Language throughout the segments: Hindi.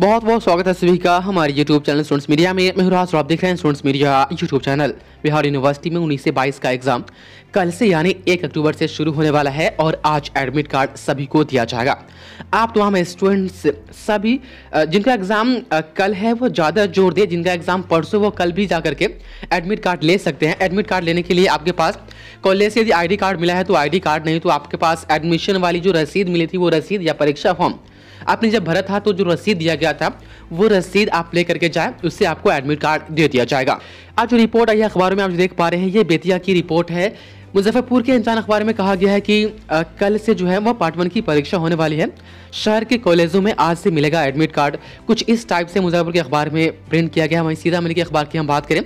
बहुत बहुत स्वागत है सभी का हमारे यूट्यूब चैनल स्टूडेंट्स मीडिया में मैं हुराज आप देख रहे हैं students media YouTube channel Bihar university में उन्नीस से बाईस का एग्जाम कल से यानी एक अक्टूबर से शुरू होने वाला है और आज एडमिट कार्ड सभी को दिया जाएगा आप तमाम तो स्टूडेंट्स सभी जिनका एग्ज़ाम कल है वो ज़्यादा जोर दे जिनका एग्ज़ाम परसों वो कल भी जा करके एडमिट कार्ड ले सकते हैं एडमिट कार्ड लेने के लिए आपके पास कॉलेज से यदि आई कार्ड मिला है तो आई कार्ड नहीं तो आपके पास एडमिशन वाली जो रसीद मिली थी वो रसीद या परीक्षा फॉर्म आपने जब भरा था तो जो रसीद दिया गया था वो रसीद आप ले करके जाए उससे आपको एडमिट कार्ड दे दिया जाएगा आज जो रिपोर्ट आई है अखबारों में आप जो देख पा रहे हैं ये बेतिया की रिपोर्ट है मुजफ्फरपुर के इंसान अखबार में कहा गया है कि आ, कल से जो है वह पार्ट वन की परीक्षा होने वाली है शहर के कॉलेजों में आज से मिलेगा एडमिट कार्ड कुछ इस टाइप से मुजफ्फरपुर के अखबार में प्रिंट किया गया वहीं सीधा मिली के अखबार की हम बात करें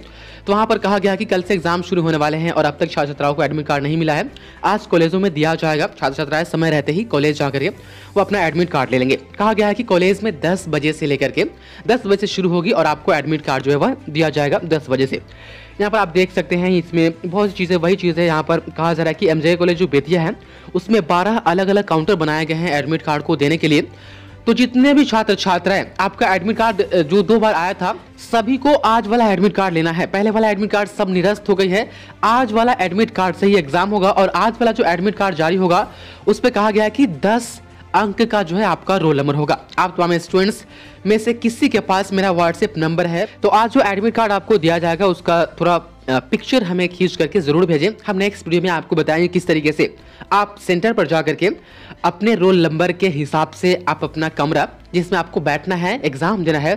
तो वहाँ पर कहा गया कि कल से एग्जाम शुरू होने वाले हैं और अब तक छात्र छात्राओं को एडमिट कार्ड नहीं मिला है आज कॉलेजों में दिया जाएगा छात्र छात्राएं समय रहते ही कॉलेज जा करके वो अपना एडमिट कार्ड ले लेंगे कहा गया है कि कॉलेज में दस बजे से लेकर के दस बजे से शुरू होगी और आपको एडमिट कार्ड जो है वह दिया जाएगा दस बजे से यहाँ पर आप देख सकते हैं इसमें बहुत सी चीज़ें वही चीज़ है यहाँ पर कहा जा रहा है कि एम कॉलेज जो बेतिया है उसमें बारह अलग अलग काउंटर बनाए गए हैं एडमिट कार्ड को देने के लिए तो जितने भी छात्र छात्राएं आपका एडमिट कार्ड जो दो बार आया था सभी को आज वाला एडमिट कार्ड लेना है पहले वाला एडमिट कार्ड सब निरस्त हो गई है आज वाला एडमिट कार्ड से ही एग्जाम होगा और आज वाला जो एडमिट कार्ड जारी होगा उस पर कहा गया है कि अंक का जो है आपका रोल नंबर होगा आप तमाम तो स्टूडेंट्स में से किसी के पास मेरा व्हाट्सएप नंबर है तो आज जो एडमिट कार्ड आपको दिया जाएगा उसका थोड़ा पिक्चर हमें खींच करके ज़रूर भेजें हम नेक्स्ट वीडियो में आपको बताएंगे किस तरीके से आप सेंटर पर जा करके अपने रोल नंबर के हिसाब से आप अपना कमरा जिसमें आपको बैठना है एग्ज़ाम देना है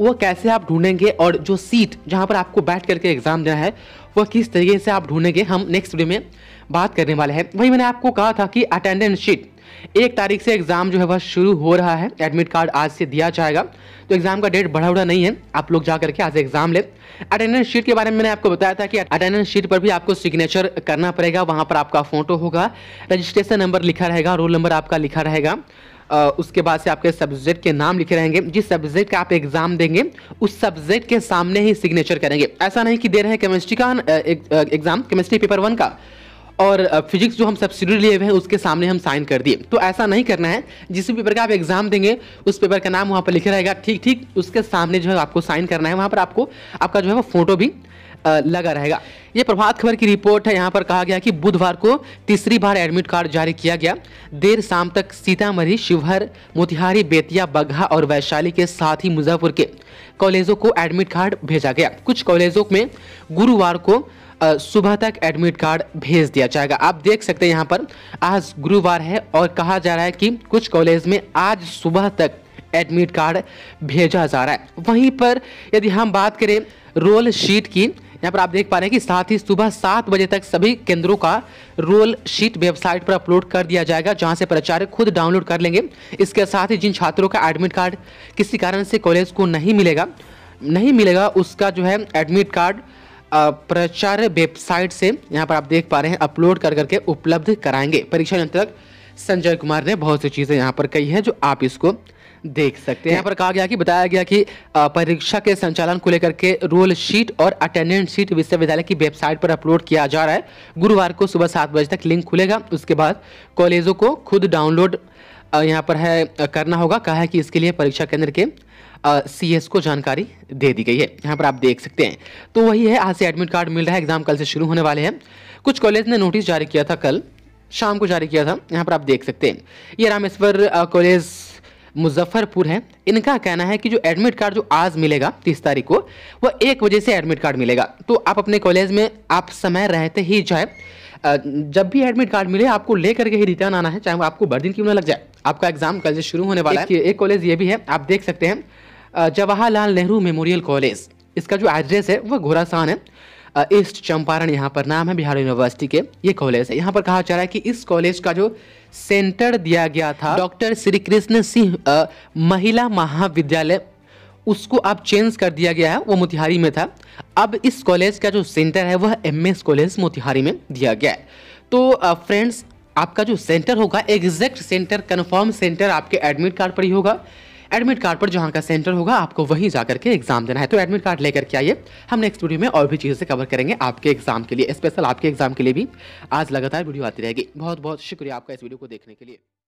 वो कैसे आप ढूंढेंगे और जो सीट जहाँ पर आपको बैठ करके एग्ज़ाम देना है वह किस तरीके से आप ढूंढेंगे हम नेक्स्ट वीडियो में बात करने वाले हैं वही मैंने आपको कहा था कि अटेंडेंस शीट एक तारीख से एग्ज़ाम जो है वह शुरू हो रहा है एडमिट कार्ड आज से दिया जाएगा तो एग्ज़ाम का डेट बढ़ा उड़ा नहीं है आप लोग जा करके आज एग्ज़ाम लें अटेंडेंस शीट के बारे में मैंने आपको बताया था कि अटेंडेंस शीट पर भी आपको सिग्नेचर करना पड़ेगा वहाँ पर आपका फ़ोटो होगा रजिस्ट्रेशन नंबर लिखा रहेगा रोल नंबर आपका लिखा रहेगा उसके बाद से आपके सब्जेक्ट के नाम लिखे रहेंगे जिस सब्जेक्ट का आप एग्जाम देंगे उस सब्जेक्ट के सामने ही सिग्नेचर करेंगे ऐसा नहीं कि दे रहे हैं केमिस्ट्री का एग्जाम केमिस्ट्री पेपर वन का और फिजिक्स जो हम सब्सिडी लिए हुए हैं उसके सामने हम साइन कर दिए तो ऐसा नहीं करना है जिस पेपर का आप एग्जाम देंगे उस पेपर का नाम वहाँ पर लिखा रहेगा ठीक ठीक उसके सामने जो है आपको साइन करना है वहाँ पर आपको आपका जो है वो फोटो भी लगा रहेगा ये प्रभात खबर की रिपोर्ट है यहाँ पर कहा गया कि बुधवार को तीसरी बार एडमिट कार्ड जारी किया गया देर शाम तक सीतामढ़ी शिवहर मोतिहारी बेतिया बगहा और वैशाली के साथ ही मुजफ्फरपुर के कॉलेजों को एडमिट कार्ड भेजा गया कुछ कॉलेजों में गुरुवार को सुबह तक एडमिट कार्ड भेज दिया जाएगा आप देख सकते हैं यहाँ पर आज गुरुवार है और कहा जा रहा है कि कुछ कॉलेज में आज सुबह तक एडमिट कार्ड भेजा जा रहा है वहीं पर यदि हम बात करें रोल शीट की यहाँ पर आप देख पा रहे हैं कि साथ ही सुबह सात बजे तक सभी केंद्रों का रोल शीट वेबसाइट पर अपलोड कर दिया जाएगा जहाँ से प्राचार्य खुद डाउनलोड कर लेंगे इसके साथ ही जिन छात्रों का एडमिट कार्ड किसी कारण से कॉलेज को नहीं मिलेगा नहीं मिलेगा उसका जो है एडमिट कार्ड प्रचार वेबसाइट से यहाँ पर आप देख पा रहे हैं अपलोड कर करके उपलब्ध कराएंगे परीक्षा नियंत्रक संजय कुमार ने बहुत सी चीज़ें यहाँ पर कही हैं जो आप इसको देख सकते हैं यहाँ पर कहा गया कि बताया गया कि परीक्षा के संचालन को लेकर के रोल शीट और अटेंडेंस शीट विश्वविद्यालय की वेबसाइट पर अपलोड किया जा रहा है गुरुवार को सुबह सात बजे तक लिंक खुलेगा उसके बाद कॉलेजों को खुद डाउनलोड यहाँ पर है करना होगा कहा है कि इसके लिए परीक्षा केंद्र के सी एस को जानकारी दे दी गई है यहाँ पर आप देख सकते हैं तो वही है आज से एडमिट कार्ड मिल रहा है एग्जाम कल से शुरू होने वाले हैं कुछ कॉलेज ने नोटिस जारी किया था कल शाम को जारी किया था यहाँ पर आप देख सकते हैं ये रामेश्वर कॉलेज मुजफ्फरपुर है इनका कहना है कि जो एडमिट कार्ड जो आज मिलेगा तीस तारीख को वह एक बजे से एडमिट कार्ड मिलेगा तो आप अपने कॉलेज में आप समय रहते ही जाए जब भी एडमिट कार्ड मिले आपको ले करके ही रिटर्न आना है चाहे वो आपको बर्दिन क्यों ना लग जाए आपका एग्जाम कल से शुरू होने वाला है एक कॉलेज ये भी है आप देख सकते हैं जवाहरलाल नेहरू मेमोरियल कॉलेज इसका जो एड्रेस है वह घोरासान है ईस्ट चंपारण यहाँ पर नाम है बिहार यूनिवर्सिटी के ये कॉलेज है यहाँ पर कहा जा रहा है कि इस कॉलेज का जो सेंटर दिया गया था डॉक्टर श्री कृष्ण सिंह महिला महाविद्यालय उसको अब चेंज कर दिया गया है वो मोतिहारी में था अब इस कॉलेज का जो सेंटर है वह एम कॉलेज मोतिहारी में दिया गया है तो फ्रेंड्स आपका जो सेंटर होगा एग्जैक्ट सेंटर कन्फर्म सेंटर आपके एडमिट कार्ड पर ही होगा एडमिट कार्ड पर जहाँ का सेंटर होगा आपको वहीं जा करके एग्जाम देना है तो एडमिट कार्ड लेकर के आइए हम नेक्स्ट वीडियो में और भी चीज़ें कवर करेंगे आपके एग्जाम के लिए स्पेशल आपके एग्जाम के लिए भी आज लगातार वीडियो आती रहेगी बहुत बहुत शुक्रिया आपका इस वीडियो को देखने के लिए